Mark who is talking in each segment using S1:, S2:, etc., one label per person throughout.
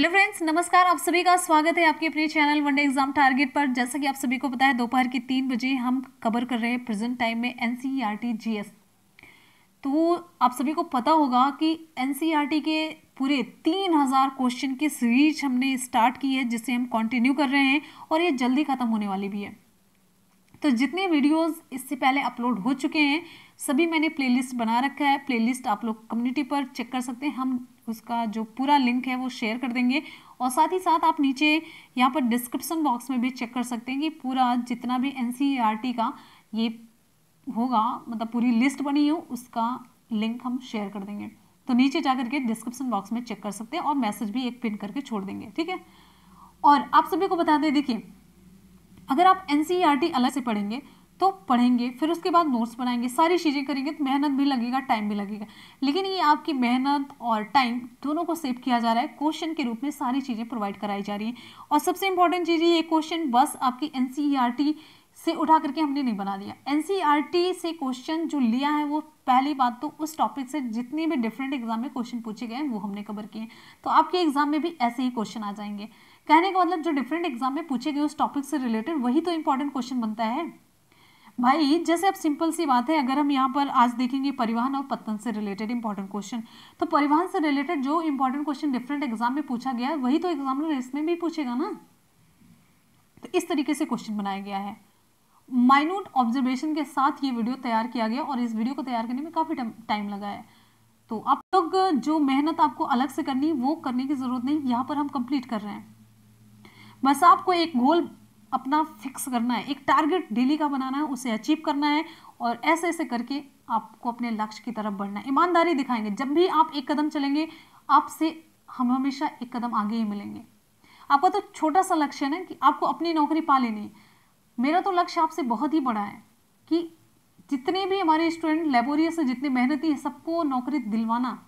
S1: hello friends नमस्कार आप सभी का स्वागत है आपके अपने चैनल वनडे एग्जाम टारगेट पर जैसा कि आप सभी को पता है दोपहर के तीन बजे हम कवर कर रहे हैं प्रेजेंट टाइम में एन जीएस e तो आप सभी को पता होगा कि एन e के पूरे तीन हज़ार क्वेश्चन की सीरीज हमने स्टार्ट की है जिसे हम कंटिन्यू कर रहे हैं और ये जल्दी ख़त्म होने वाली भी है तो जितने वीडियोज़ इससे पहले अपलोड हो चुके हैं सभी मैंने प्लेलिस्ट बना रखा है प्लेलिस्ट आप लोग कम्युनिटी पर चेक कर सकते हैं हम उसका जो पूरा लिंक है वो शेयर कर देंगे और साथ ही साथ आप नीचे यहाँ पर डिस्क्रिप्शन बॉक्स में भी चेक कर सकते हैं कि पूरा जितना भी एन e का ये होगा मतलब पूरी लिस्ट बनी हो उसका लिंक हम शेयर कर देंगे तो नीचे जा करके डिस्क्रिप्सन बॉक्स में चेक कर सकते हैं और मैसेज भी एक पिन करके छोड़ देंगे ठीक है और आप सभी को बता दें देखिए अगर आप एन e अलग से पढ़ेंगे तो पढ़ेंगे फिर उसके बाद नोट्स बनाएंगे सारी चीज़ें करेंगे तो मेहनत भी लगेगा टाइम भी लगेगा लेकिन ये आपकी मेहनत और टाइम दोनों को सेव किया जा रहा है क्वेश्चन के रूप में सारी चीज़ें प्रोवाइड कराई जा रही हैं और सबसे इंपॉर्टेंट चीज़ ये क्वेश्चन बस आपकी एन e से उठा करके हमने नहीं बना दिया एन e से क्वेश्चन जो लिया है वो पहली बात तो उस टॉपिक से जितने भी डिफरेंट एग्जाम में क्वेश्चन पूछे गए हैं वो हमने कवर किए तो आपके एग्जाम में भी ऐसे ही क्वेश्चन आ जाएंगे कहने का मतलब जो डिफरेंट एग्जाम में पूछे गए उस टॉपिक से रिलेटेड वही तो इंपॉर्टेंट क्वेश्चन बनता है भाई जैसे अब सिंपल सी बात है अगर हम यहाँ पर आज देखेंगे परिवहन और पतन से रिलेटेड इंपॉर्टेंट क्वेश्चन तो परिवहन से रिलेटेड जो इंपॉर्टेंट क्वेश्चन डिफरेंट एग्जाम में पूछा गया है वही तो एग्जामिनर इसमें भी पूछेगा ना तो इस तरीके से क्वेश्चन बनाया गया है माइन्यूट ऑब्जर्वेशन के साथ ये वीडियो तैयार किया गया और इस वीडियो को तैयार करने में काफ़ी टाइम लगा है तो आप लोग जो मेहनत आपको अलग से करनी वो करने की ज़रूरत नहीं यहाँ पर हम कंप्लीट कर रहे हैं बस आपको एक गोल अपना फिक्स करना है एक टारगेट डेली का बनाना है उसे अचीव करना है और ऐसे ऐसे करके आपको अपने लक्ष्य की तरफ बढ़ना है ईमानदारी दिखाएंगे जब भी आप एक कदम चलेंगे आपसे हम हमेशा एक कदम आगे ही मिलेंगे आपका तो छोटा सा लक्ष्य है ना कि आपको अपनी नौकरी पा लेनी है मेरा तो लक्ष्य आपसे बहुत ही बड़ा है कि जितने भी हमारे स्टूडेंट लेबोरियस जितने मेहनती हैं सबको नौकरी दिलवाना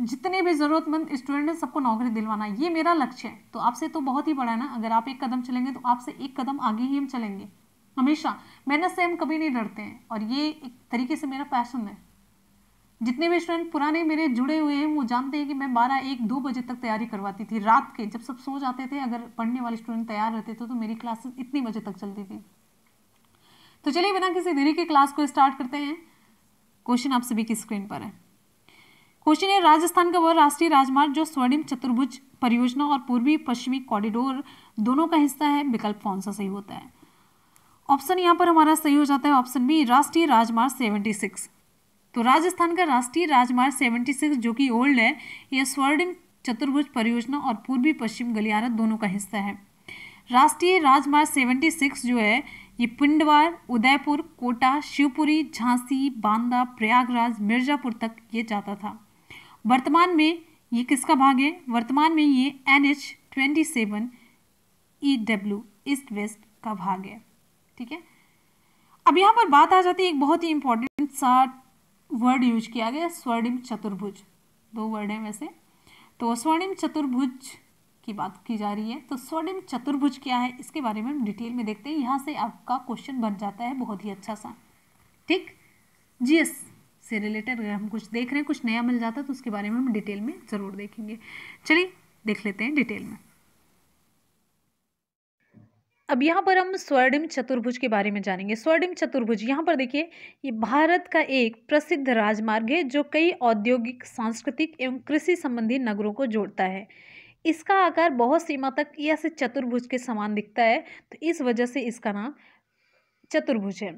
S1: जितने भी ज़रूरतमंद स्टूडेंट हैं सबको नौकरी दिलवाना ये मेरा लक्ष्य है तो आपसे तो बहुत ही बड़ा है ना अगर आप एक कदम चलेंगे तो आपसे एक कदम आगे ही हम चलेंगे हमेशा मेहनत से हम कभी नहीं डरते हैं और ये एक तरीके से मेरा पैशन है जितने भी स्टूडेंट पुराने मेरे जुड़े हुए हैं वो जानते हैं कि मैं बारह एक दो बजे तक तैयारी करवाती थी रात के जब सब सो जाते थे अगर पढ़ने वाले स्टूडेंट तैयार रहते थे तो मेरी क्लासेस इतनी बजे तक चलती थी तो चलिए बिना किसी देरी के क्लास को स्टार्ट करते हैं क्वेश्चन आप सभी की स्क्रीन पर है क्वेश्चन है राजस्थान का वह राष्ट्रीय राजमार्ग जो स्वर्णिम चतुर्भुज परियोजना और पूर्वी पश्चिमी कॉरिडोर दोनों का हिस्सा है विकल्प कौन सा सही होता है ऑप्शन यहाँ पर हमारा सही हो जाता है ऑप्शन बी राष्ट्रीय राजमार्ग सेवेंटी सिक्स तो राजस्थान का राष्ट्रीय राजमार्ग सेवेंटी सिक्स जो कि ओल्ड है यह स्वर्णिम चतुर्भुज परियोजना और पूर्वी पश्चिम गलियारा दोनों का हिस्सा है राष्ट्रीय राजमार्ग सेवेंटी सिक्स जो है ये पिंडवार उदयपुर कोटा शिवपुरी झांसी बांदा प्रयागराज मिर्जापुर तक ये जाता था वर्तमान में ये किसका भाग है वर्तमान में ये N H twenty seven E W east west का भाग है ठीक है अब यहाँ पर बात आ जाती है एक बहुत ही इंपॉर्टेंट सा वर्ड यूज किया गया स्वर्णिम चतुर्भुज दो वर्ड हैं वैसे तो स्वर्णिम चतुर्भुज की बात की जा रही है तो स्वर्णिम चतुर्भुज क्या है इसके बारे में हम डिटेल में देखते हैं यहाँ से आपका क्वेश्चन बन जाता है बहुत ही अच्छा सा ठीक जी एस से रिलेटेड अगर हम कुछ देख रहे हैं कुछ नया मिल जाता है तो उसके बारे में हम डिटेल में ज़रूर देखेंगे चलिए देख लेते हैं डिटेल में अब यहाँ पर हम स्वर्णिम चतुर्भुज के बारे में जानेंगे स्वर्णिम चतुर्भुज यहाँ पर देखिए ये भारत का एक प्रसिद्ध राजमार्ग है जो कई औद्योगिक सांस्कृतिक एवं कृषि संबंधी नगरों को जोड़ता है इसका आकार बहुत सीमा तक या से चतुर्भुज के समान दिखता है तो इस वजह से इसका नाम चतुर्भुज है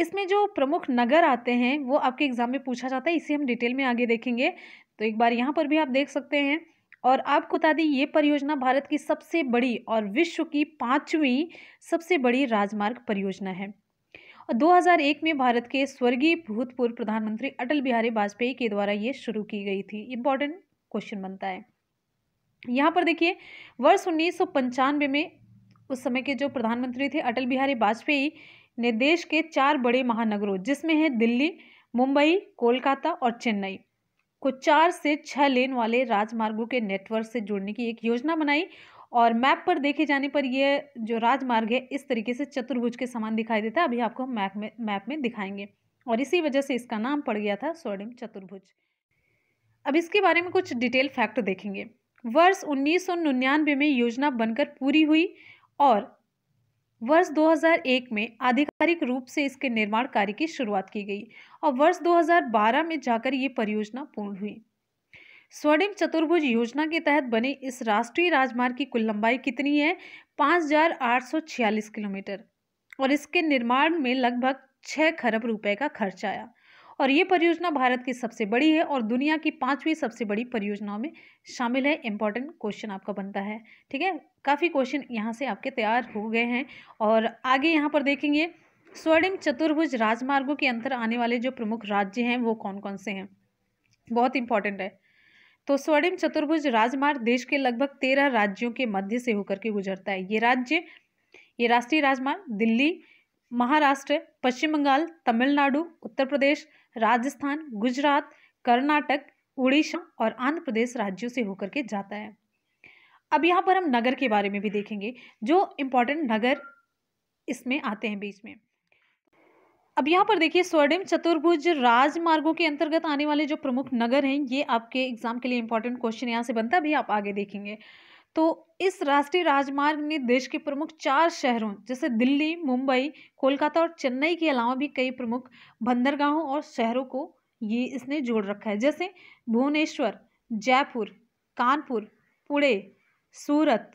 S1: इसमें जो प्रमुख नगर आते हैं वो आपके एग्ज़ाम में पूछा जाता है इसे हम डिटेल में आगे देखेंगे तो एक बार यहाँ पर भी आप देख सकते हैं और आपको बता दें ये परियोजना भारत की सबसे बड़ी और विश्व की पाँचवीं सबसे बड़ी राजमार्ग परियोजना है और 2001 में भारत के स्वर्गीय भूतपूर्व प्रधानमंत्री अटल बिहारी वाजपेयी के द्वारा ये शुरू की गई थी इम्पॉर्टेंट क्वेश्चन बनता है यहाँ पर देखिए वर्ष उन्नीस में उस समय के जो प्रधानमंत्री थे अटल बिहारी वाजपेयी ने देश के चार बड़े महानगरों जिसमें हैं दिल्ली मुंबई कोलकाता और चेन्नई को चार से छः लेन वाले राजमार्गों के नेटवर्क से जोड़ने की एक योजना बनाई और मैप पर देखे जाने पर यह जो राजमार्ग है इस तरीके से चतुर्भुज के समान दिखाई देता है अभी आपको मैप में मैप में दिखाएंगे और इसी वजह से इसका नाम पड़ गया था स्वर्णिम चतुर्भुज अब इसके बारे में कुछ डिटेल फैक्ट देखेंगे वर्ष उन्नीस में योजना बनकर पूरी हुई और वर्ष 2001 में आधिकारिक रूप से इसके निर्माण कार्य की शुरुआत की गई और वर्ष 2012 में जाकर ये परियोजना पूर्ण हुई स्वर्णिम चतुर्भुज योजना के तहत बने इस राष्ट्रीय राजमार्ग की कुल लंबाई कितनी है पाँच किलोमीटर और इसके निर्माण में लगभग छः खरब रुपए का खर्च आया और ये परियोजना भारत की सबसे बड़ी है और दुनिया की पाँचवीं सबसे बड़ी परियोजनाओं में शामिल है इम्पॉर्टेंट क्वेश्चन आपका बनता है ठीक है काफ़ी क्वेश्चन यहाँ से आपके तैयार हो गए हैं और आगे यहाँ पर देखेंगे स्वर्णिम चतुर्भुज राजमार्गों के अंतर आने वाले जो प्रमुख राज्य हैं वो कौन कौन से हैं बहुत इंपॉर्टेंट है तो स्वर्णिम चतुर्भुज राजमार्ग देश के लगभग तेरह राज्यों के मध्य से होकर के गुजरता है ये राज्य ये राष्ट्रीय राजमार्ग दिल्ली महाराष्ट्र पश्चिम बंगाल तमिलनाडु उत्तर प्रदेश राजस्थान गुजरात कर्नाटक उड़ीसा और आंध्र प्रदेश राज्यों से होकर के जाता है अब यहाँ पर हम नगर के बारे में भी देखेंगे जो इम्पोर्टेंट नगर इसमें आते हैं बीच में अब यहाँ पर देखिए स्वर्णिम चतुर्भुज राजमार्गों के अंतर्गत आने वाले जो प्रमुख नगर हैं ये आपके एग्जाम के लिए इंपॉर्टेंट क्वेश्चन यहाँ से बनता है भी आप आगे देखेंगे तो इस राष्ट्रीय राजमार्ग ने देश के प्रमुख चार शहरों जैसे दिल्ली मुंबई कोलकाता और चेन्नई के अलावा भी कई प्रमुख बंदरगाहों और शहरों को ये इसने जोड़ रखा है जैसे भुवनेश्वर जयपुर कानपुर पुणे सूरत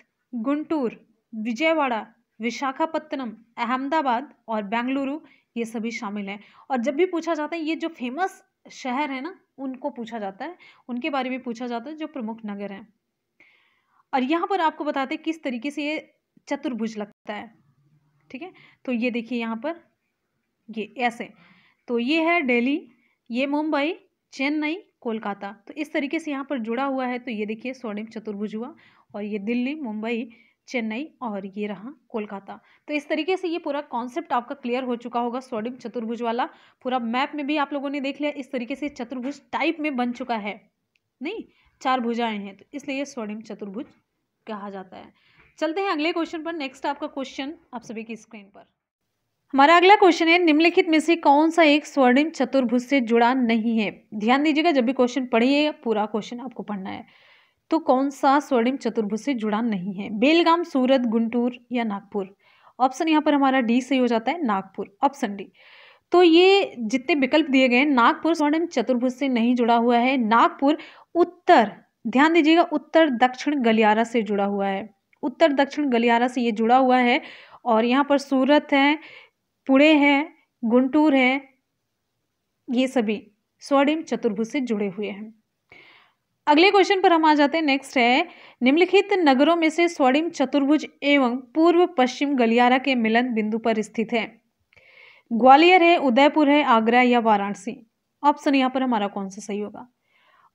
S1: गुंटूर विजयवाड़ा विशाखापत्तनम अहमदाबाद और बेंगलुरु ये सभी शामिल हैं और जब भी पूछा जाता है ये जो फेमस शहर है ना उनको पूछा जाता है उनके बारे में पूछा जाता है जो प्रमुख नगर हैं और यहाँ पर आपको बताते किस तरीके से ये चतुर्भुज लगता है ठीक है तो ये देखिए यहाँ पर ये ऐसे तो ये है दिल्ली ये मुंबई चेन्नई कोलकाता तो इस तरीके से यहाँ पर जुड़ा हुआ है तो ये देखिए स्वर्णिम चतुर्भुज हुआ और ये दिल्ली मुंबई चेन्नई और ये रहा कोलकाता तो इस तरीके से ये पूरा कॉन्सेप्ट आपका क्लियर हो चुका होगा स्वर्णिम चतुर्भुज वाला पूरा मैप में भी आप लोगों ने देख लिया इस तरीके से चतुर्भुज टाइप में बन चुका है नहीं चार भुजाएं हैं तो इसलिए स्वर्णिम चतुर्भुज कहा जाता है चलते हैं अगले क्वेश्चन पर नेक्स्ट आपका क्वेश्चन आप सभी की स्क्रीन पर हमारा अगला क्वेश्चन है निम्नलिखित में से कौन सा एक स्वर्णिम चतुर्भुज से जुड़ा नहीं है ध्यान दीजिएगा जब भी क्वेश्चन पढ़िए पूरा क्वेश्चन आपको पढ़ना है तो कौन सा स्वर्णिम चतुर्भुज से जुड़ा नहीं है बेलगाम सूरत गुंटूर या नागपुर ऑप्शन यहाँ पर हमारा डी सही हो जाता है नागपुर ऑप्शन डी तो ये जितने विकल्प दिए गए हैं नागपुर स्वर्णिम चतुर्भुज से नहीं जुड़ा हुआ है नागपुर उत्तर ध्यान दीजिएगा उत्तर दक्षिण गलियारा से जुड़ा हुआ है उत्तर दक्षिण गलियारा से ये जुड़ा हुआ है और यहाँ पर सूरत है पुणे है गुंटूर है ये सभी स्वर्णिम चतुर्भुज से जुड़े हुए हैं अगले क्वेश्चन पर हम आ जाते हैं नेक्स्ट है निम्नलिखित नगरों में से स्वर्णिम चतुर्भुज एवं पूर्व पश्चिम गलियारा के मिलन बिंदु पर स्थित है ग्वालियर है उदयपुर है आगरा या वाराणसी ऑप्शन यहाँ पर हमारा कौन सा सही होगा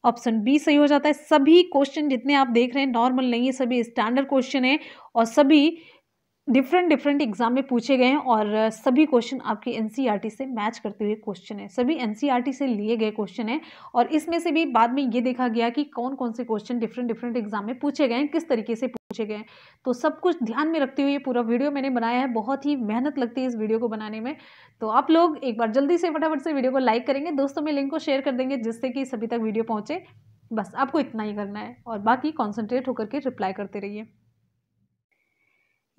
S1: ऑप्शन बी सही हो जाता है सभी क्वेश्चन जितने आप देख रहे हैं नॉर्मल नहीं है सभी स्टैंडर्ड क्वेश्चन है और सभी डिफरेंट डिफरेंट एग्जाम में पूछे गए हैं और सभी क्वेश्चन आपके एन से मैच करते हुए क्वेश्चन है सभी एन e से लिए गए क्वेश्चन हैं और इसमें से भी बाद में ये देखा गया कि कौन कौन से क्वेश्चन डिफरेंट डिफरेंट एग्जाम में पूछे गए हैं किस तरीके से पूछे गए हैं तो सब कुछ ध्यान में रखते हुए ये पूरा वीडियो मैंने बनाया है बहुत ही मेहनत लगती है इस वीडियो को बनाने में तो आप लोग एक बार जल्दी से फटाफट से वीडियो को लाइक करेंगे दोस्तों में लिंक को शेयर कर देंगे जिससे कि सभी तक वीडियो पहुँचे बस आपको इतना ही करना है और बाकी कॉन्सेंट्रेट होकर के रिप्लाई करते रहिए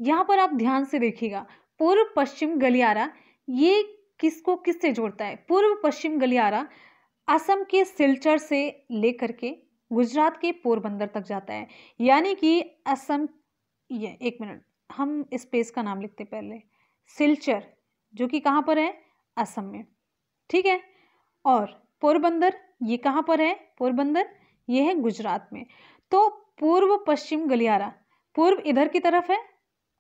S1: यहाँ पर आप ध्यान से देखिएगा पूर्व पश्चिम गलियारा ये किसको किससे जोड़ता है पूर्व पश्चिम गलियारा असम के सिलचर से लेकर के गुजरात के पोरबंदर तक जाता है यानी कि असम ये एक मिनट हम इस का नाम लिखते पहले सिलचर जो कि कहाँ पर है असम में ठीक है और पोरबंदर ये कहाँ पर है पोरबंदर ये है गुजरात में तो पूर्व पश्चिम गलियारा पूर्व इधर की तरफ है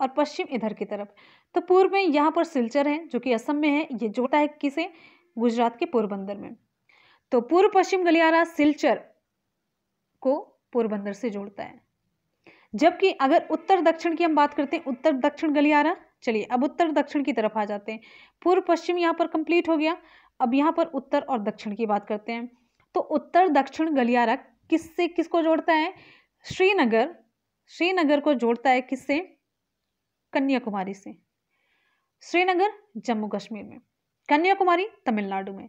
S1: और पश्चिम इधर की तरफ तो पूर्व में यहाँ पर सिलचर है जो कि असम में है ये जोड़ता है किसे गुजरात के पोरबंदर में तो पूर्व पश्चिम गलियारा सिलचर को पोरबंदर से जोड़ता है जबकि अगर उत्तर दक्षिण की हम बात करते हैं उत्तर दक्षिण गलियारा चलिए अब उत्तर दक्षिण की तरफ आ जाते हैं पूर्व पश्चिम यहाँ पर कंप्लीट हो गया अब यहाँ पर उत्तर और दक्षिण की बात करते हैं तो उत्तर दक्षिण गलियारा किससे किसको जोड़ता है श्रीनगर श्रीनगर को जोड़ता है किससे कन्याकुमारी से श्रीनगर जम्मू कश्मीर में कन्याकुमारी तमिलनाडु में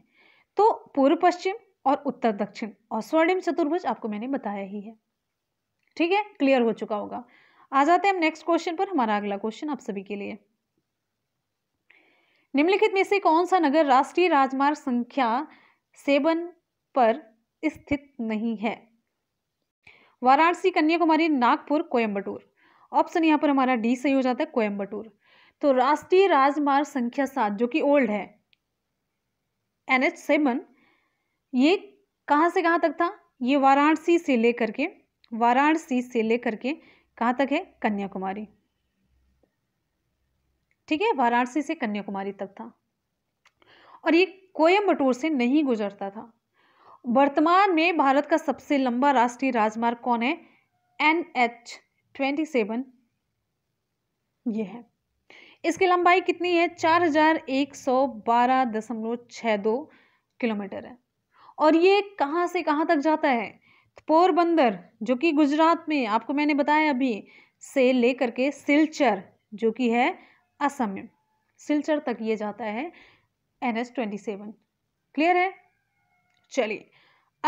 S1: तो पूर्व पश्चिम और उत्तर दक्षिण और स्वर्णिम चतुर्भुज आपको मैंने बताया ही है ठीक है क्लियर हो चुका होगा आ जाते हैं हम नेक्स्ट क्वेश्चन पर हमारा अगला क्वेश्चन आप सभी के लिए निम्नलिखित में से कौन सा नगर राष्ट्रीय राजमार्ग संख्या सेवन पर स्थित नहीं है वाराणसी कन्याकुमारी नागपुर कोयम्बटूर ऑप्शन यहाँ पर हमारा डी सही हो जाता है कोयम्बटूर तो राष्ट्रीय राजमार्ग संख्या सात जो कि ओल्ड है एन एच सेवन ये कहाँ से कहाँ तक था ये वाराणसी से लेकर के वाराणसी से लेकर के कहाँ तक है कन्याकुमारी ठीक है वाराणसी से कन्याकुमारी तक था और ये कोयम्बटूर से नहीं गुजरता था वर्तमान में भारत का सबसे लंबा राष्ट्रीय राजमार्ग कौन है एन एच ट्वेंटी सेवन ये है इसकी लंबाई कितनी है चार हजार एक सौ बारह दशमलव छः दो किलोमीटर है और ये कहाँ से कहाँ तक जाता है पोरबंदर जो कि गुजरात में आपको मैंने बताया अभी से लेकर के सिलचर जो कि है असम में सिलचर तक ये जाता है N S twenty seven clear है चलिए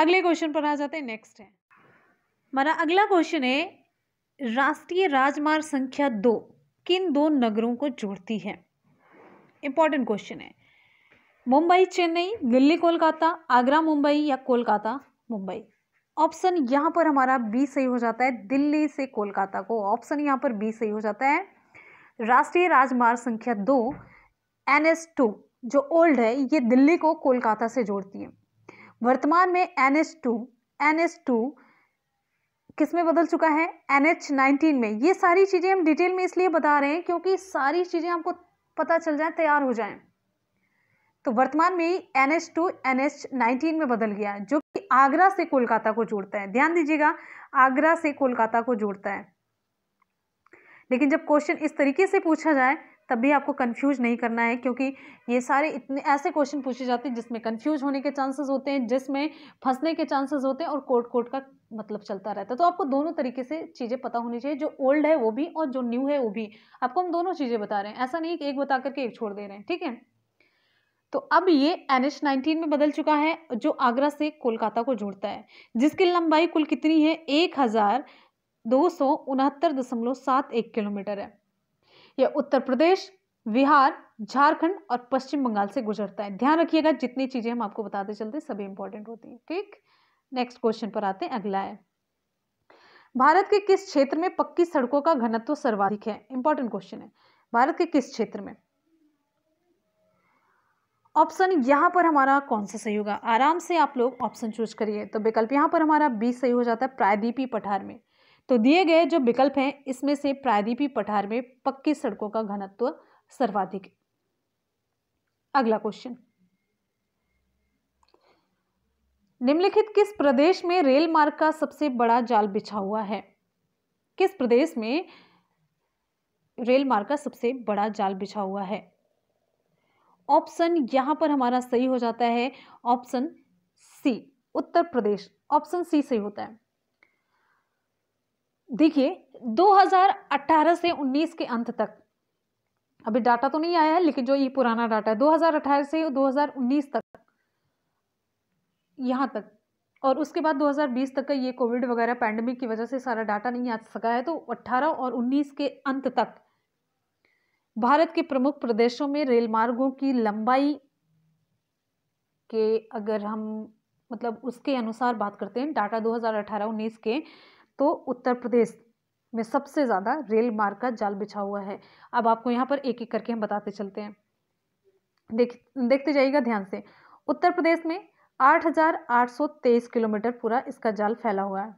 S1: अगले क्वेश्चन पर आ जाते हैं नेक्स्ट है हमारा अगला क्वेश्चन है राष्ट्रीय राजमार्ग संख्या दो किन दो नगरों को जोड़ती है इंपॉर्टेंट क्वेश्चन है मुंबई चेन्नई दिल्ली कोलकाता आगरा मुंबई या कोलकाता मुंबई ऑप्शन यहां पर हमारा बी सही हो जाता है दिल्ली से कोलकाता को ऑप्शन यहां पर बी सही हो जाता है राष्ट्रीय राजमार्ग संख्या दो एन एस टू जो ओल्ड है ये दिल्ली को कोलकाता से जोड़ती है वर्तमान में N S two N S two किस में बदल चुका है एन एच नाइनटीन में ये सारी चीज़ें हम डिटेल में इसलिए बता रहे हैं क्योंकि सारी चीज़ें आपको पता चल जाए तैयार हो जाए तो वर्तमान में ही N H two N H nineteen में बदल गया जो कि आगरा से कोलकाता को जोड़ता है ध्यान दीजिएगा आगरा से कोलकाता को जोड़ता है लेकिन जब क्वेश्चन इस तरीके से पूछा जाए तब भी आपको कन्फ्यूज नहीं करना है क्योंकि ये सारे इतने ऐसे क्वेश्चन पूछे जाते हैं जिसमें कन्फ्यूज होने के चांसेस होते हैं जिसमें फंसने के चांसेस होते हैं और कोर्ट कोर्ट का मतलब चलता रहता है तो आपको दोनों तरीके से चीज़ें पता होनी चाहिए जो ओल्ड है वो भी और जो न्यू है वो भी आपको हम दोनों चीज़ें बता रहे हैं ऐसा नहीं कि एक बता करके एक छोड़ दे रहे हैं ठीक है तो अब ये एन एच नाइनटीन में बदल चुका है जो आगरा से कोलकाता को जोड़ता है जिसकी लंबाई कुल कितनी है एक हज़ार दो सौ उनहत्तर दशमलव सात एक किलोमीटर है यह उत्तर प्रदेश बिहार झारखंड और पश्चिम बंगाल से गुजरता है ध्यान रखिएगा जितनी चीज़ें हम आपको बताते चलते सभी इंपॉर्टेंट होती हैं ठीक नेक्स्ट क्वेश्चन पर आते हैं अगला है भारत के किस क्षेत्र में पक्की सड़कों का घनत्व सर्वाधिक है इंपॉर्टेंट क्वेश्चन है भारत के किस क्षेत्र में ऑप्शन यहां पर हमारा कौन सा सही होगा आराम से आप लोग ऑप्शन चूज करिए तो विकल्प यहां पर हमारा बी सही हो जाता है प्रायद्वीपी पठार में तो दिए गए जो विकल्प हैं इसमें से प्रायदीपी पठार में पक्की सड़कों का घनत्व सर्वाधिक अगला क्वेश्चन निम्नलिखित किस प्रदेश में रेल मार्ग का सबसे बड़ा जाल बिछा हुआ है किस प्रदेश में रेल मार्ग का सबसे बड़ा जाल बिछा हुआ है ऑप्शन यहां पर हमारा सही हो जाता है ऑप्शन सी उत्तर प्रदेश ऑप्शन सी सही होता है देखिए 2018 से 19 के अंत तक अभी डाटा तो नहीं आया है लेकिन जो ये पुराना डाटा है 2018 से 2019 तक यहाँ तक और उसके बाद 2020 तक का ये कोविड वगैरह पैंडमिक की वजह से सारा डाटा नहीं आ सका है तो 18 और 19 के अंत तक भारत के प्रमुख प्रदेशों में रेल मार्गों की लंबाई के अगर हम मतलब उसके अनुसार बात करते हैं डाटा 2018-19 के तो उत्तर प्रदेश में सबसे ज़्यादा रेल मार्ग का जाल बिछा हुआ है अब आपको यहाँ पर एक एक करके हम बताते चलते हैं देख देखते जाइएगा ध्यान से उत्तर प्रदेश में 8,823 किलोमीटर पूरा इसका जाल फैला हुआ है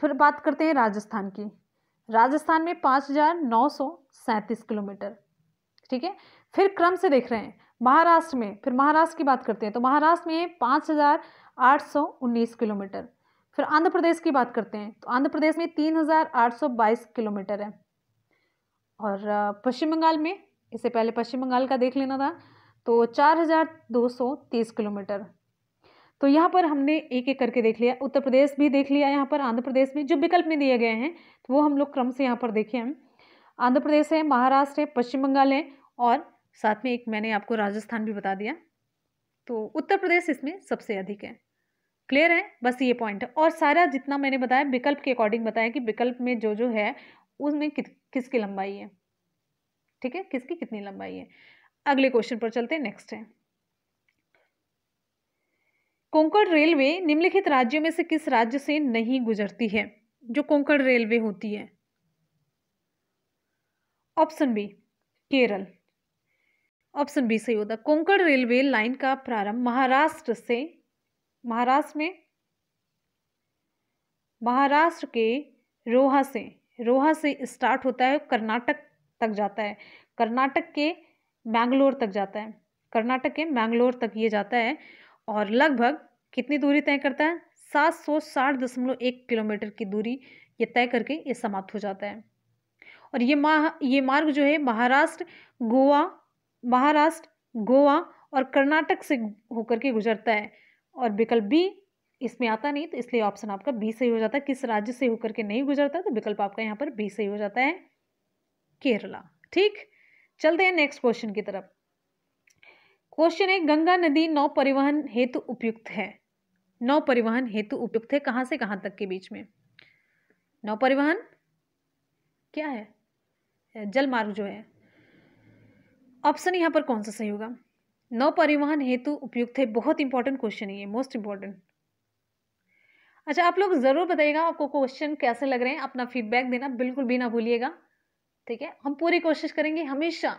S1: फिर बात करते हैं राजस्थान की राजस्थान में सैंतीस किलोमीटर ठीक है फिर क्रम से देख रहे हैं महाराष्ट्र में फिर महाराष्ट्र की बात करते हैं तो महाराष्ट्र में पाँच हज़ार आठ सौ उन्नीस किलोमीटर फिर आंध्र प्रदेश की बात करते हैं तो आंध्र प्रदेश में तीन हज़ार आठ सौ बाईस किलोमीटर है और पश्चिम बंगाल में इससे पहले पश्चिम बंगाल का देख लेना था तो चार हज़ार दो सौ तीस किलोमीटर तो यहाँ पर हमने एक एक करके देख लिया उत्तर प्रदेश भी देख लिया यहाँ पर आंध्र प्रदेश में जो विकल्प में दिए गए हैं तो वो हम लोग क्रम से यहाँ पर देखे हैं आंध्र प्रदेश है महाराष्ट्र है पश्चिम बंगाल है और साथ में एक मैंने आपको राजस्थान भी बता दिया तो उत्तर प्रदेश इसमें सबसे अधिक है क्लियर है बस ये पॉइंट है और सारा जितना मैंने बताया विकल्प के अकॉर्डिंग बताया कि विकल्प में जो जो है उसमें कि, किसकी लंबाई है ठीक है किसकी कितनी लंबाई है अगले क्वेश्चन पर चलते हैं नेक्स्ट है कोंकण रेलवे निम्नलिखित राज्यों में से किस राज्य से नहीं गुजरती है जो कोंकण रेलवे होती है option B Kerala option B सही होता कोंकण रेलवे लाइन का प्रारंभ महाराष्ट्र से महाराष्ट्र में महाराष्ट्र के रोहा से रोहा से स्टार्ट होता है कर्नाटक तक जाता है कर्नाटक के मैंगलोर तक जाता है कर्नाटक के मैंगलोर तक ये जाता है और लगभग कितनी दूरी तय करता है सात सौ साठ दशमलव एक किलोमीटर की दूरी ये तय करके ये समाप्त हो जाता है और ये माह ये मार्ग जो है महाराष्ट्र गोवा महाराष्ट्र गोवा और कर्नाटक से होकर के गुजरता है और विकल्प बी इसमें आता नहीं तो इसलिए ऑप्शन आपका बी सही हो जाता है किस राज्य से होकर के नहीं गुजरता तो विकल्प आपका यहाँ पर बी सही हो जाता है केरला ठीक चलते हैं नेक्स्ट क्वेश्चन की तरफ क्वेश्चन है गंगा नदी नौ परिवहन हेतु उपयुक्त है नौ परिवहन हेतु उपयुक्त है कहाँ से कहाँ तक के बीच में नौ परिवहन क्या है जल मार्ग जो है ऑप्शन यहाँ पर कौन सा सही होगा नौ परिवहन हेतु उपयुक्त है बहुत इंपॉर्टेंट क्वेश्चन है ये मोस्ट इंपॉर्टेंट अच्छा आप लोग ज़रूर बताइएगा आपको क्वेश्चन कैसे लग रहे हैं अपना फीडबैक देना बिल्कुल भी ना भूलिएगा ठीक है हम पूरी कोशिश करेंगे हमेशा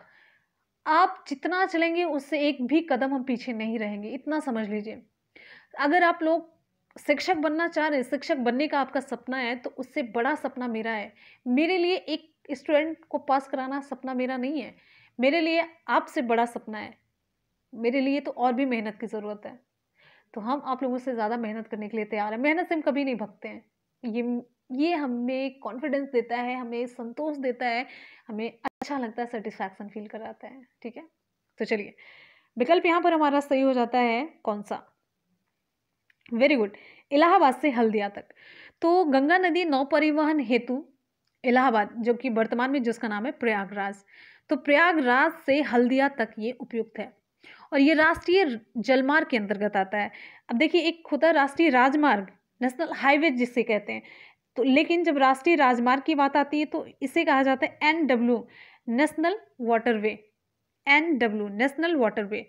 S1: आप जितना चलेंगे उससे एक भी कदम हम पीछे नहीं रहेंगे इतना समझ लीजिए अगर आप लोग शिक्षक बनना चाह रहे हैं शिक्षक बनने का आपका सपना है तो उससे बड़ा सपना मेरा है मेरे लिए एक स्टूडेंट को पास कराना सपना मेरा नहीं है मेरे लिए आपसे बड़ा सपना है मेरे लिए तो और भी मेहनत की ज़रूरत है तो हम आप लोगों से ज़्यादा मेहनत करने के लिए तैयार हैं मेहनत से हम कभी नहीं भगते हैं ये ये हमें कॉन्फिडेंस देता है हमें संतोष देता है हमें अच्छा लगता है सेटिस्फैक्शन फील कराता है ठीक है तो चलिए विकल्प यहाँ पर हमारा सही हो जाता है कौन सा वेरी गुड इलाहाबाद से हल्दिया तक तो गंगा नदी नौ परिवहन हेतु इलाहाबाद जो कि वर्तमान में जिसका नाम है प्रयागराज तो प्रयागराज से हल्दिया तक ये उपयुक्त है और ये राष्ट्रीय जलमार्ग के अंतर्गत आता है अब देखिए एक खुदा राष्ट्रीय राजमार्ग नेशनल हाईवे जिसे कहते हैं तो लेकिन जब राष्ट्रीय राजमार्ग की बात आती है तो इसे कहा जाता है N W national waterway N W national waterway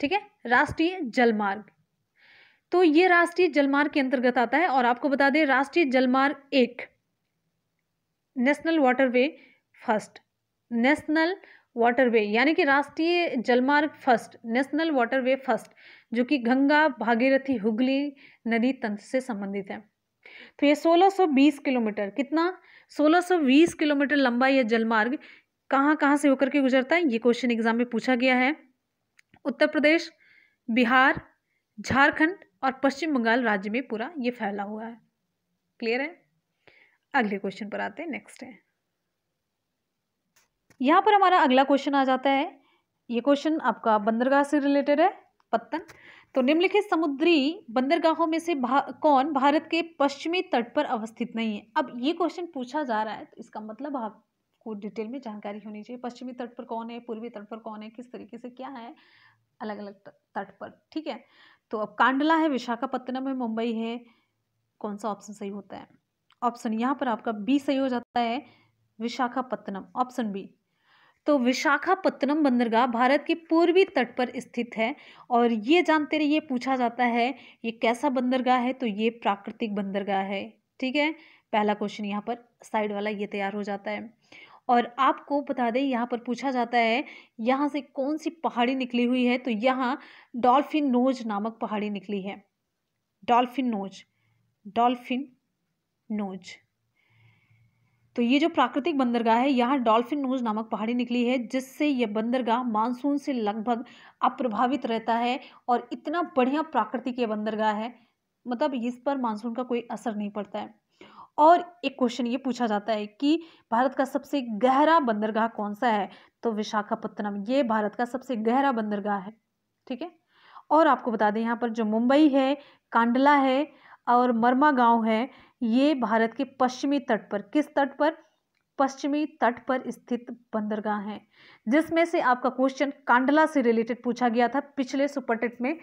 S1: ठीक है राष्ट्रीय जलमार्ग तो ये राष्ट्रीय जलमार्ग के अंतर्गत आता है और आपको बता दें राष्ट्रीय जलमार्ग एक national waterway first national waterway यानी कि राष्ट्रीय जलमार्ग फर्स्ट नेशनल वाटरवे फर्स्ट जो कि गंगा भागीरथी हुगली नदी तंत्र से संबंधित है तो ये 1620 किलोमीटर कितना 1620 किलोमीटर लंबा यह जलमार्ग कहाँ कहाँ से होकर के गुजरता है ये क्वेश्चन एग्जाम में पूछा गया है उत्तर प्रदेश बिहार झारखंड और पश्चिम बंगाल राज्य में पूरा ये फैला हुआ है क्लियर है अगले क्वेश्चन पर आते हैं नेक्स्ट है यहाँ पर हमारा अगला क्वेश्चन आ जाता है ये क्वेश्चन आपका बंदरगाह से रिलेटेड है पत्तन तो निम्नलिखित समुद्री बंदरगाहों में से भा, कौन भारत के पश्चिमी तट पर अवस्थित नहीं है अब ये क्वेश्चन पूछा जा रहा है तो इसका मतलब आपको डिटेल में जानकारी होनी चाहिए पश्चिमी तट पर कौन है पूर्वी तट पर कौन है किस तरीके से क्या है अलग अलग तट पर ठीक है तो अब कांडला है विशाखापत्तनम है मुंबई है कौन सा ऑप्शन सही होता है ऑप्शन यहाँ पर आपका बी सही हो जाता है विशाखापत्तनम ऑप्शन बी तो विशाखापत्तनम बंदरगाह भारत के पूर्वी तट पर स्थित है और ये जानते रहिए पूछा जाता है ये कैसा बंदरगाह है तो ये प्राकृतिक बंदरगाह है ठीक है पहला क्वेश्चन यहाँ पर साइड वाला ये तैयार हो जाता है और आपको बता दें यहाँ पर पूछा जाता है यहाँ से कौन सी पहाड़ी निकली हुई है तो यहाँ डॉल्फिन नोज नामक पहाड़ी निकली है डॉल्फिन नोज डॉल्फिन नोज तो ये जो प्राकृतिक बंदरगाह है यहाँ डॉल्फिन नोज नामक पहाड़ी निकली है जिससे यह बंदरगाह मानसून से लगभग अप्रभावित रहता है और इतना बढ़िया प्राकृतिक ये बंदरगाह है मतलब इस पर मानसून का कोई असर नहीं पड़ता है और एक क्वेश्चन ये पूछा जाता है कि भारत का सबसे गहरा बंदरगाह कौन सा है तो विशाखापत्तनम ये भारत का सबसे गहरा बंदरगाह है ठीक है और आपको बता दें यहाँ पर जो मुंबई है कांडला है और मरमा गांव है ये भारत के पश्चिमी तट पर किस तट पर पश्चिमी तट पर स्थित बंदरगाह हैं जिसमें से आपका क्वेश्चन कांडला से रिलेटेड पूछा गया था पिछले सुपर टेट में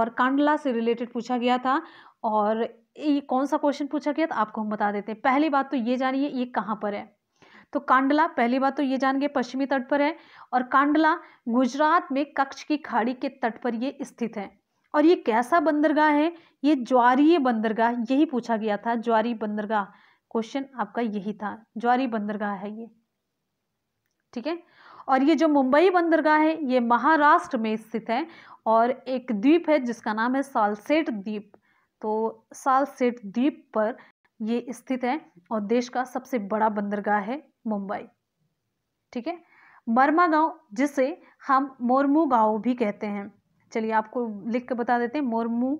S1: और कांडला से रिलेटेड पूछा गया था और ये कौन सा क्वेश्चन पूछा गया था आपको हम बता देते हैं पहली बात तो ये जानिए ये कहाँ पर है तो कांडला पहली बात तो ये जान गए पश्चिमी तट पर है और कांडला गुजरात में कक्ष की खाड़ी के तट पर ये स्थित है और ये कैसा बंदरगाह है ये ज्वारीय बंदरगाह यही पूछा गया था ज्वारी बंदरगाह क्वेश्चन आपका यही था ज्वारी बंदरगाह है ये ठीक है और ये जो मुंबई बंदरगाह है ये महाराष्ट्र में स्थित है और एक द्वीप है जिसका नाम है सालसेट द्वीप तो सालसेट द्वीप पर ये स्थित है और देश का सबसे बड़ा बंदरगाह है मुंबई ठीक है मरमा गांव जिसे हम मोरमू गांव भी कहते हैं चलिए आपको लिख के बता देते हैं मोरमू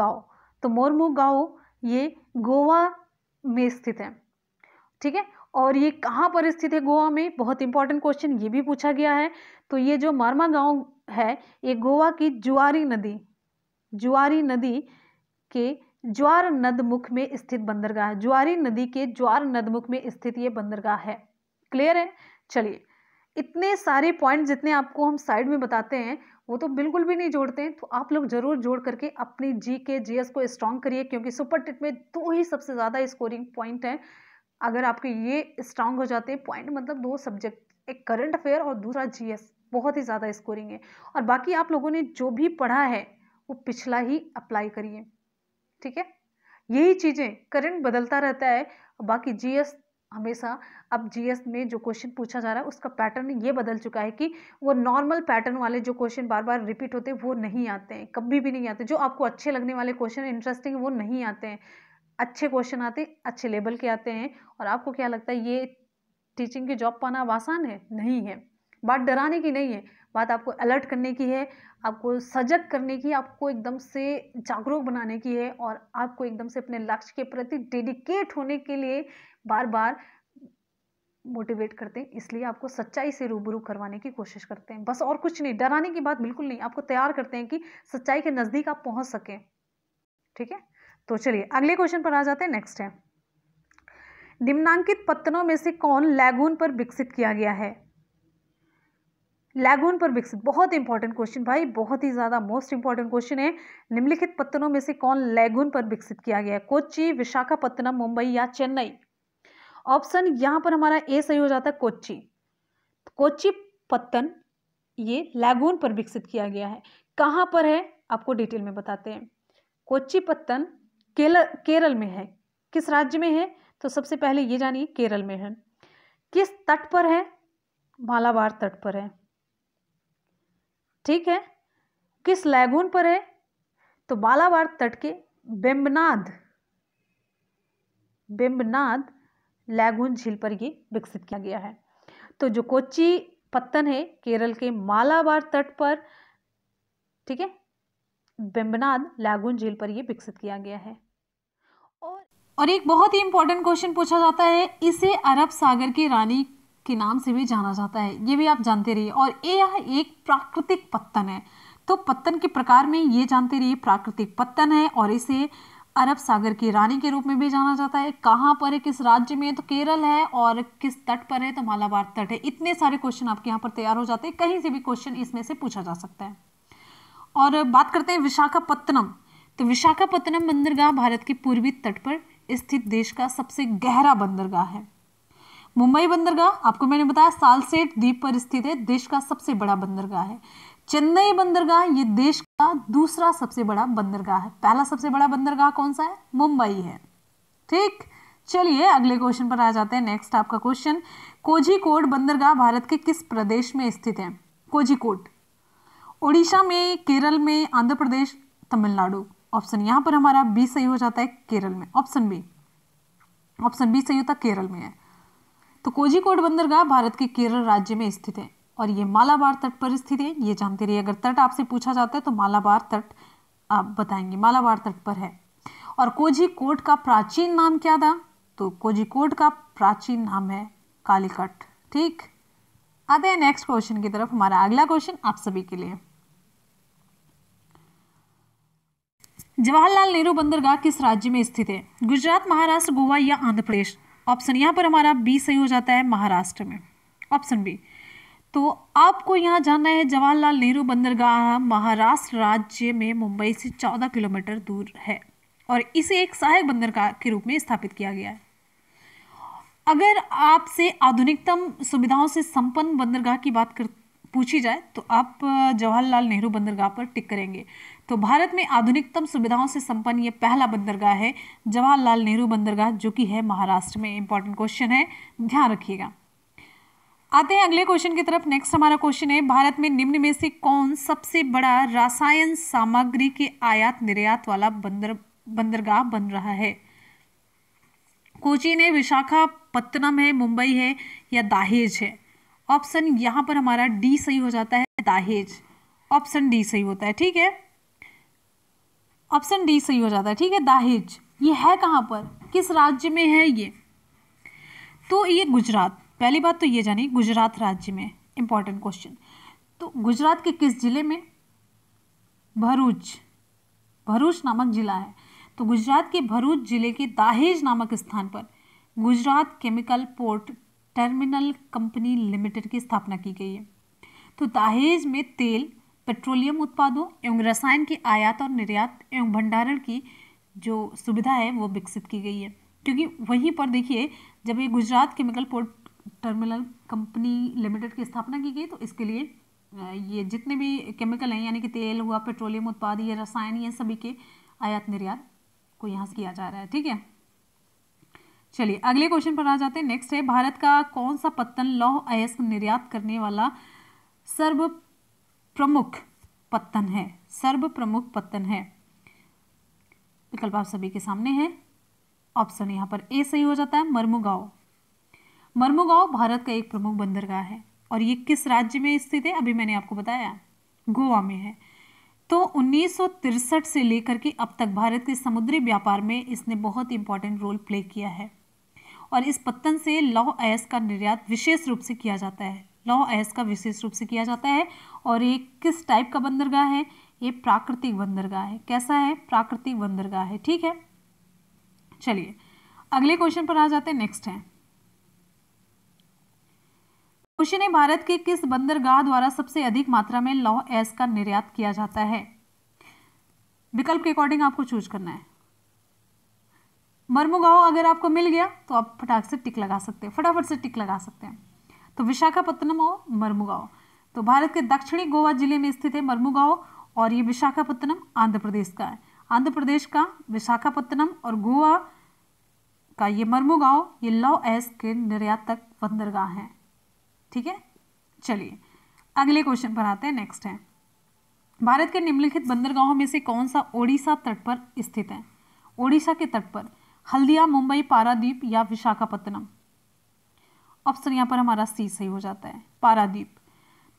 S1: गाँव तो मोरमू गाँव ये गोवा में स्थित है ठीक है और ये कहाँ पर स्थित है गोवा में बहुत इंपॉर्टेंट क्वेश्चन ये भी पूछा गया है तो ये जो मारमा गांव है ये गोवा की जुआरी नदी जुआरी नदी के ज्वार नदमुख में स्थित बंदरगाह है ज्वारी नदी के ज्वार नदमुख में स्थित ये बंदरगाह है क्लियर है चलिए इतने सारे पॉइंट जितने आपको हम साइड में बताते हैं वो तो बिल्कुल भी नहीं जोड़ते हैं तो आप लोग जरूर जोड़ करके अपनी जी के जी को स्ट्रॉन्ग करिए क्योंकि सुपर टिट में दो ही सबसे ज़्यादा स्कोरिंग पॉइंट हैं अगर आपके ये स्ट्रांग हो जाते हैं पॉइंट मतलब दो सब्जेक्ट एक करंट अफेयर और दूसरा जीएस बहुत ही ज़्यादा स्कोरिंग है और बाकी आप लोगों ने जो भी पढ़ा है वो पिछला ही अप्लाई करिए ठीक है यही चीज़ें करंट बदलता रहता है बाकी जीएस हमेशा अब जीएस में जो क्वेश्चन पूछा जा रहा है उसका पैटर्न ये बदल चुका है कि वो नॉर्मल पैटर्न वाले जो क्वेश्चन बार बार रिपीट होते हैं वो नहीं आते हैं कभी भी नहीं आते जो आपको अच्छे लगने वाले क्वेश्चन इंटरेस्टिंग वो नहीं आते हैं अच्छे क्वेश्चन आते हैं अच्छे लेवल के आते हैं और आपको क्या लगता है ये टीचिंग की जॉब पाना अब आसान है नहीं है बात डराने की नहीं है बात आपको अलर्ट करने की है आपको सजग करने की आपको एकदम से जागरूक बनाने की है और आपको एकदम से अपने लक्ष्य के प्रति डेडिकेट होने के लिए बार बार मोटिवेट करते हैं इसलिए आपको सच्चाई से रूबरू करवाने की कोशिश करते हैं बस और कुछ नहीं डराने की बात बिल्कुल नहीं आपको तैयार करते हैं कि सच्चाई के नज़दीक आप पहुंच सकें ठीक है तो चलिए अगले क्वेश्चन पर आ जाते हैं नेक्स्ट है निम्नांकित पत्तनों में से कौन लैगून पर विकसित किया गया है लैगून पर विकसित बहुत इंपॉर्टेंट क्वेश्चन भाई बहुत ही ज़्यादा मोस्ट इंपॉर्टेंट क्वेश्चन है निम्नलिखित पत्तनों में से कौन लैगून पर विकसित किया गया है कोच्चि विशाखापत्तनम मुंबई या चेन्नई ऑप्शन यहाँ पर हमारा ए सही हो जाता है कोच्ची कोच्ची पत्तन ये लैगून पर विकसित किया गया है कहाँ पर है आपको डिटेल में बताते हैं कोच्ची पत्तन केरल केरल में है किस राज्य में है तो सबसे पहले ये जानिए केरल में है किस तट पर है मालाबार तट पर है ठीक है किस लैगून पर है तो बालावार तट के बेम्बनाद बेम्बनाद लैगून झील पर ये विकसित किया गया है तो जो कोची पत्तन है केरल के मालाबार तट पर ठीक है बेम्बनाद लैगून झील पर ये विकसित किया गया है और और एक बहुत ही इंपॉर्टेंट क्वेश्चन पूछा जाता है इसे अरब सागर की रानी के नाम से भी जाना जाता है ये भी आप जानते रहिए और ये यह एक प्राकृतिक पत्तन है तो पत्तन के प्रकार में ये जानते रहिए प्राकृतिक पत्तन है और इसे अरब सागर की रानी के रूप में भी जाना जाता है कहाँ पर है किस राज्य में तो केरल है और किस तट पर है तो मालाबार तट है इतने सारे क्वेश्चन आपके यहाँ पर तैयार हो जाते हैं कहीं से भी क्वेश्चन इसमें से पूछा जा सकता है और बात करते हैं विशाखापत्तनम तो विशाखापत्तनम बंदरगाह भारत के पूर्वी तट पर स्थित देश का सबसे गहरा बंदरगाह है मुंबई बंदरगाह आपको मैंने बताया सालसेट द्वीप पर स्थित है देश का सबसे बड़ा बंदरगाह है चेन्नई बंदरगाह ये देश का दूसरा सबसे बड़ा बंदरगाह है पहला सबसे बड़ा बंदरगाह कौन सा है मुंबई है ठीक चलिए अगले क्वेश्चन पर आ जाते हैं नेक्स्ट आपका क्वेश्चन कोझिकोड बंदरगाह भारत के किस प्रदेश में स्थित है कोझिकोड ओडिशा में केरल में आंध्र प्रदेश तमिलनाडु ऑप्शन यहां पर हमारा बी सही हो जाता है केरल में ऑप्शन बी ऑप्शन बी सही होता केरल में है तो कोझिकोड बंदरगाह भारत के केरल राज्य में स्थित है और ये मालाबार तट पर स्थित है ये जानते रहिए अगर तट आपसे पूछा जाता है तो मालाबार तट आप बताएंगे मालाबार तट पर है और कोजी कोट का प्राचीन नाम क्या था तो कोजी कोट का प्राचीन नाम है कालीकट ठीक आते हैं नेक्स्ट क्वेश्चन की तरफ हमारा अगला क्वेश्चन आप सभी के लिए जवाहरलाल नेहरू बंदरगाह किस राज्य में स्थित है गुजरात महाराष्ट्र गोवा या आंध्र प्रदेश ऑप्शन यहां पर हमारा बी सही हो जाता है महाराष्ट्र में ऑप्शन बी तो आपको यहाँ जाना है जवाहरलाल नेहरू बंदरगाह महाराष्ट्र राज्य में मुंबई से 14 किलोमीटर दूर है और इसे एक सहायक बंदरगाह के रूप में स्थापित किया गया है अगर आपसे आधुनिकतम सुविधाओं से संपन्न बंदरगाह की बात कर पूछी जाए तो आप जवाहरलाल नेहरू बंदरगाह पर टिक करेंगे तो भारत में आधुनिकतम सुविधाओं से संपन्न ये पहला बंदरगाह है जवाहरलाल नेहरू बंदरगाह जो कि है महाराष्ट्र में इंपॉर्टेंट क्वेश्चन है ध्यान रखिएगा आते हैं अगले क्वेश्चन की तरफ नेक्स्ट हमारा क्वेश्चन है भारत में निम्न में से कौन सबसे बड़ा रासायन सामग्री के आयात निर्यात वाला बंदर बंदरगाह बन रहा है कोची ने विशाखापत्तनम है मुंबई है या दाहेज है ऑप्शन यहां पर हमारा डी सही हो जाता है दाहेज ऑप्शन डी सही होता है ठीक है ऑप्शन डी सही हो जाता है ठीक है दाहेज ये है कहां पर किस राज्य में है ये तो ये गुजरात पहली बात तो ये जानिए गुजरात राज्य में इम्पॉर्टेंट क्वेश्चन तो गुजरात के किस ज़िले में भरूच भरूच नामक ज़िला है तो गुजरात के भरूच ज़िले के दाहेज नामक स्थान पर Gujarat chemical port terminal company limited की स्थापना की गई है तो दाहेज में तेल पेट्रोलियम उत्पादों एवं रसायन के आयात और निर्यात एवं भंडारण की जो सुविधा है वो विकसित की गई है क्योंकि वहीं पर देखिए जब ये Gujarat chemical port terminal company limited की स्थापना की गई तो इसके लिए ये जितने भी केमिकल हैं यानी कि तेल हुआ पेट्रोलियम उत्पाद ये रसायन ये सभी के आयात निर्यात को यहाँ से किया जा रहा है ठीक है चलिए अगले क्वेश्चन पर आ जाते हैं नेक्स्ट है भारत का कौन सा पत्तन लौह अयस्क निर्यात करने वाला सर्व प्रमुख पत्तन है सर्व प्रमुख पत्तन है विकल्प आप सभी के सामने है ऑप्शन यहाँ पर ए सही हो जाता है मरमुगांव मर्मोगांव भारत का एक प्रमुख बंदरगाह है और ये किस राज्य में स्थित है अभी मैंने आपको बताया गोवा में है तो उन्नीस से लेकर के अब तक भारत के समुद्री व्यापार में इसने बहुत इंपॉर्टेंट रोल प्ले किया है और इस पत्तन से लौ ऐस का निर्यात विशेष रूप से किया जाता है लौ ऐस का विशेष रूप से किया जाता है और ये किस टाइप का बंदरगाह है ये प्राकृतिक बंदरगाह है कैसा है प्राकृतिक बंदरगाह है ठीक है चलिए अगले क्वेश्चन पर आ जाते हैं नेक्स्ट है क्वेश्चन है भारत के किस बंदरगाह द्वारा सबसे अधिक मात्रा में लौ एस का निर्यात किया जाता है विकल्प के अकॉर्डिंग आपको चूज करना है मरमुगाव अगर आपको मिल गया तो आप फटाक से टिक लगा सकते हैं फटाफट से टिक लगा सकते हैं तो विशाखापत्तनम और मरमुगाव तो भारत के दक्षिणी गोवा जिले में स्थित है मरमुगाव और ये विशाखापत्तनम आंध्र प्रदेश का है आंध्र प्रदेश का विशाखापत्तनम और गोवा का ये मरमुगाव ये लौ एस के निर्यात तक बंदरगाह हैं ठीक है चलिए अगले क्वेश्चन पर आते हैं नेक्स्ट है भारत के निम्नलिखित बंदरगाहों में से कौन सा ओडिशा तट पर स्थित है ओडिशा के तट पर हल्दिया मुंबई पारादीप या विशाखापत्तनम ऑप्शन यहाँ पर हमारा सी सही हो जाता है पारादीप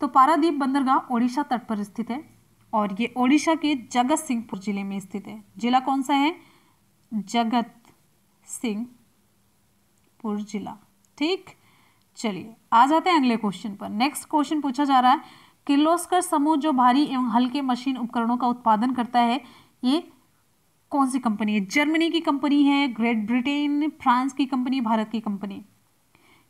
S1: तो पारादीप बंदरगाह ओडिशा तट पर स्थित है और ये ओडिशा के जगत सिंहपुर जिले में स्थित है जिला कौन सा है जगत सिंहपुर जिला ठीक चलिए आ जाते हैं अगले क्वेश्चन पर नेक्स्ट क्वेश्चन पूछा जा रहा है किर्लोस्कर समूह जो भारी एवं हल्के मशीन उपकरणों का उत्पादन करता है ये कौन सी कंपनी है जर्मनी की कंपनी है ग्रेट ब्रिटेन फ्रांस की कंपनी भारत की कंपनी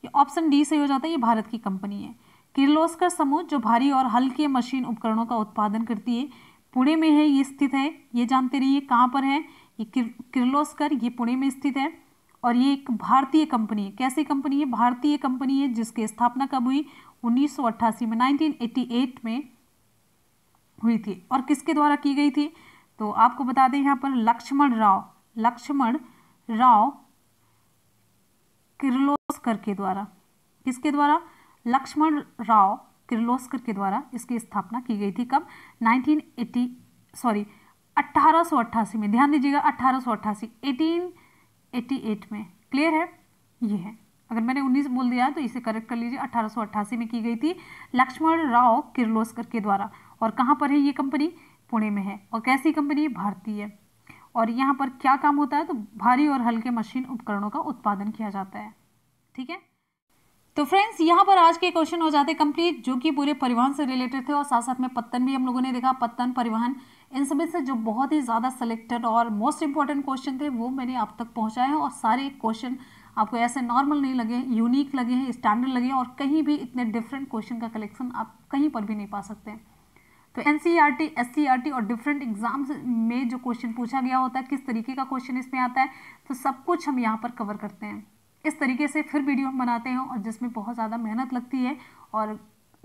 S1: ये ऑप्शन डी सही हो जाता है ये भारत की कंपनी है किर्लोस्कर समूह जो भारी और हल्के मशीन उपकरणों का उत्पादन करती है पुणे में है ये स्थित है ये जानते रहिए कहाँ पर है ये किर्लोस्कर ये पुणे में स्थित है और ये एक भारतीय कंपनी है कैसी कंपनी है भारतीय कंपनी है जिसकी स्थापना कब हुई 1988 में 1988 में हुई थी और किसके द्वारा की गई थी तो आपको बता दें यहाँ पर लक्ष्मण राव लक्ष्मण राव किर्लोस्कर के द्वारा किसके द्वारा लक्ष्मण राव किर्लोस्कर के द्वारा इसकी स्थापना की गई थी कब 1980 सॉरी 1888 में ध्यान दीजिएगा 1888 सौ एट में क्लियर है ये है अगर मैंने 19 बोल दिया तो इसे करेक्ट कर लीजिए अठारह में की गई थी लक्ष्मण राव किर्लोस्कर के द्वारा और कहाँ पर है ये कंपनी पुणे में है और कैसी कंपनी भारतीय और यहाँ पर क्या काम होता है तो भारी और हल्के मशीन उपकरणों का उत्पादन किया जाता है ठीक है तो फ्रेंड्स यहाँ पर आज के क्वेश्चन हो जाते कंप्लीट जो कि पूरे परिवहन से रिलेटेड थे और साथ साथ में पत्तन भी हम लोगों ने देखा पत्तन परिवहन इन सभी से जो बहुत ही ज़्यादा सिलेक्टेड और मोस्ट इम्पॉर्टेंट क्वेश्चन थे वो मैंने आप तक पहुँचाए हैं और सारे क्वेश्चन आपको ऐसे नॉर्मल नहीं लगे यूनिक लगे हैं स्टैंडर्ड लगे हैं और कहीं भी इतने डिफरेंट क्वेश्चन का कलेक्शन आप कहीं पर भी नहीं पा सकते हैं तो N C R T S C R T और डिफरेंट एग्जाम्स में जो क्वेश्चन पूछा गया होता है किस तरीके का क्वेश्चन इसमें आता है तो सब कुछ हम यहाँ पर कवर करते हैं इस तरीके से फिर वीडियो हम बनाते हैं और जिसमें बहुत ज़्यादा मेहनत लगती है और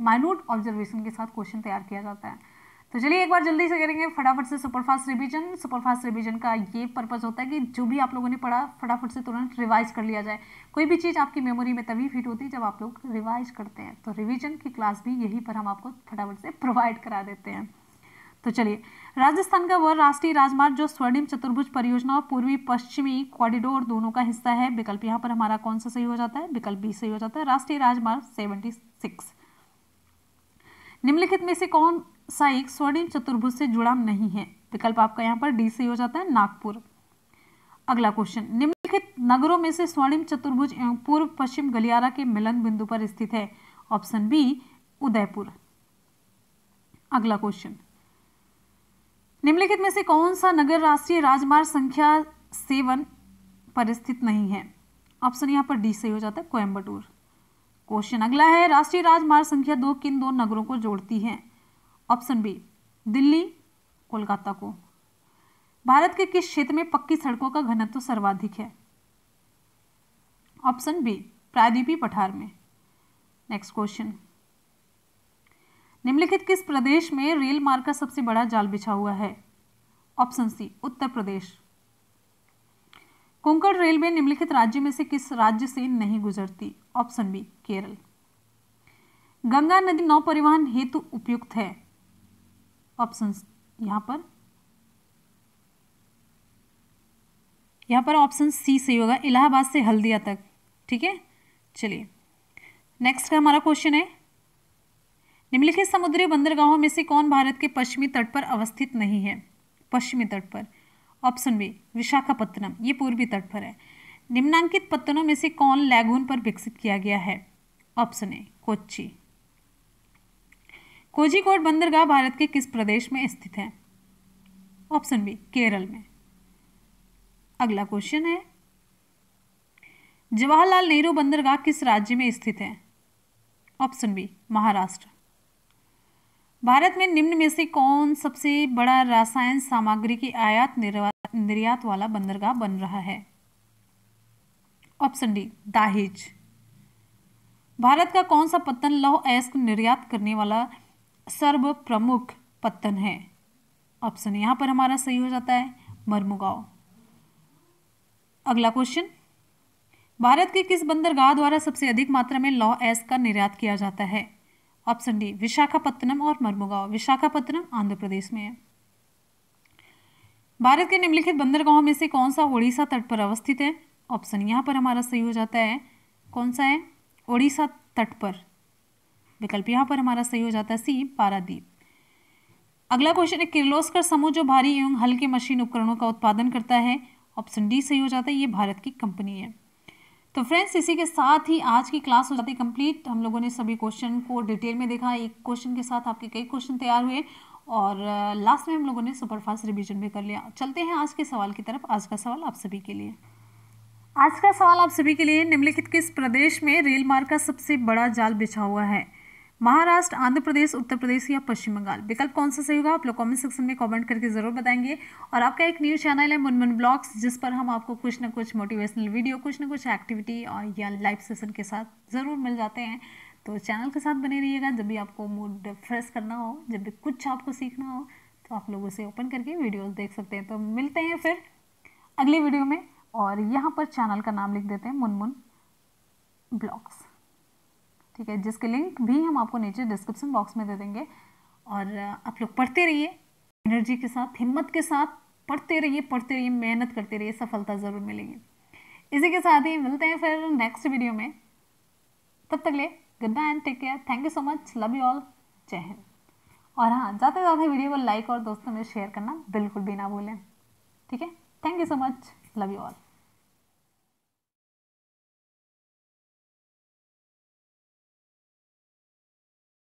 S1: माइन्यूट ऑब्जर्वेशन के साथ क्वेश्चन तैयार किया जाता है तो चलिए एक बार जल्दी से करेंगे फटाफट से सुपरफास्ट रिवीजन सुपरफास्ट रिवीजन का ये पर्पज़ होता है कि जो भी आप लोगों ने पढ़ा फटाफट से तुरंत रिवाइज कर लिया जाए कोई भी चीज़ आपकी मेमोरी में तभी फिट होती है जब आप लोग रिवाइज करते हैं तो रिवीजन की क्लास भी यहीं पर हम आपको फटाफट से प्रोवाइड करा देते हैं तो चलिए राजस्थान का वह राष्ट्रीय राजमार्ग जो स्वर्णिम चतुर्भुज परियोजना और पूर्वी पश्चिमी कॉरिडोर दोनों का हिस्सा है विकल्प यहाँ पर हमारा कौन सा सही हो जाता है विकल्प बी सही हो जाता है राष्ट्रीय राजमार्ग सेवेंटी सिक्स निम्नलिखित में से कौन साइक स्वर्णिम चतुर्भुज से जुड़ा नहीं है विकल्प आपका यहाँ पर डी से हो जाता है नागपुर अगला क्वेश्चन निम्नलिखित नगरों में से स्वर्णिम चतुर्भुज एवं पूर्व पश्चिम गलियारा के मिलन बिंदु पर स्थित है ऑप्शन बी उदयपुर अगला क्वेश्चन निम्नलिखित में से कौन सा नगर राष्ट्रीय राजमार्ग संख्या सेवन पर स्थित नहीं है ऑप्शन यहाँ पर डी से हो जाता है कोयम्बटूर क्वेश्चन अगला है राष्ट्रीय राजमार्ग संख्या दो किन दो नगरों को जोड़ती है ऑप्शन बी दिल्ली कोलकाता को भारत के किस क्षेत्र में पक्की सड़कों का घनत्व सर्वाधिक है ऑप्शन बी प्रायद्वीपी पठार में नेक्स्ट क्वेश्चन निम्नलिखित किस प्रदेश में रेल मार्ग का सबसे बड़ा जाल बिछा हुआ है option C Uttar Pradesh Konkan railway निम्नलिखित राज्य में से किस राज्य से नहीं गुजरती ऑप्शन बी केरल गंगा नदी नौ परिवहन हेतु उपयुक्त है ऑप्शन यहाँ पर यहाँ पर ऑप्शन सी सही होगा इलाहाबाद से हल्दिया तक ठीक है चलिए नेक्स्ट का हमारा क्वेश्चन है निम्नलिखित समुद्री बंदरगाहों में से कौन भारत के पश्चिमी तट पर अवस्थित नहीं है पश्चिमी तट पर ऑप्शन बी विशाखापत्तनम ये पूर्वी तट पर है निम्नांकित पत्तनों में से कौन लैगून पर विकसित किया गया है ऑप्शन ए कोच्ची कोझिकोड बंदरगाह भारत के किस प्रदेश में स्थित है ऑप्शन बी केरल में अगला क्वेश्चन है जवाहरलाल नेहरू बंदरगाह किस राज्य में स्थित है ऑप्शन बी महाराष्ट्र भारत में निम्न में से कौन सबसे बड़ा रासायन सामग्री की आयात निर्यात वाला बंदरगाह बन रहा है ऑप्शन डी दाहिज भारत का कौन सा पतन लौह अयस्क निर्यात करने वाला सर्व प्रमुख पत्तन है ऑप्शन यहाँ पर हमारा सही हो जाता है मरमुगाव अगला क्वेश्चन भारत के किस बंदरगाह द्वारा सबसे अधिक मात्रा में लॉ एस का निर्यात किया जाता है ऑप्शन डी विशाखापत्तनम और मरमुगाव विशाखापत्तनम आंध्र प्रदेश में है भारत के निम्नलिखित बंदरगाहों में से कौन सा ओडिशा तट पर अवस्थित है ऑप्शन यहां पर हमारा सही हो जाता है कौन सा है ओडिशा तट पर विकल्प यहाँ पर हमारा सही हो जाता है सी पारादीप अगला क्वेश्चन है किर्लोस्कर समूह जो भारी एवं हल्के मशीन उपकरणों का उत्पादन करता है ऑप्शन डी सही हो जाता है ये भारत की कंपनी है तो फ्रेंड्स इसी के साथ ही आज की क्लास हो जाती है कम्प्लीट हम लोगों ने सभी क्वेश्चन को डिटेल में देखा एक क्वेश्चन के साथ आपके कई क्वेश्चन तैयार हुए और लास्ट में हम लोगों ने सुपरफास्ट रिविजन भी कर लिया चलते हैं आज के सवाल की तरफ आज का सवाल आप सभी के लिए आज का सवाल आप सभी के लिए निम्नलिखित किस प्रदेश में रेल मार्ग का सबसे बड़ा जाल बिछा हुआ है महाराष्ट्र आंध्र प्रदेश उत्तर प्रदेश या पश्चिम बंगाल विकल्प कौन सा सही होगा आप लोग कमेंट सेक्शन में कमेंट करके ज़रूर बताएंगे और आपका एक न्यूज़ चैनल है मुनमुन ब्लॉग्स जिस पर हम आपको कुछ ना कुछ मोटिवेशनल वीडियो कुछ ना कुछ एक्टिविटी और या लाइव सेशन के साथ ज़रूर मिल जाते हैं तो चैनल के साथ बने रहिएगा जब भी आपको मूड फ्रेश करना हो जब भी कुछ आपको सीखना हो तो आप लोग उसे ओपन करके वीडियोज़ देख सकते हैं तो मिलते हैं फिर अगली वीडियो में और यहाँ पर चैनल का नाम लिख देते हैं मुनमुन ब्लॉग्स ठीक है जिसके लिंक भी हम आपको नीचे डिस्क्रिप्शन बॉक्स में दे देंगे और आप लोग पढ़ते रहिए एनर्जी के साथ हिम्मत के साथ पढ़ते रहिए पढ़ते रहिए मेहनत करते रहिए सफलता ज़रूर मिलेगी इसी के साथ ही मिलते हैं फिर नेक्स्ट वीडियो में तब तक ले good night and take care thank you so much love you all जय हिंद और हाँ ज़्यादा से ज़्यादा वीडियो को लाइक और दोस्तों में शेयर करना बिल्कुल भी ना भूलें ठीक है thank you so much love you all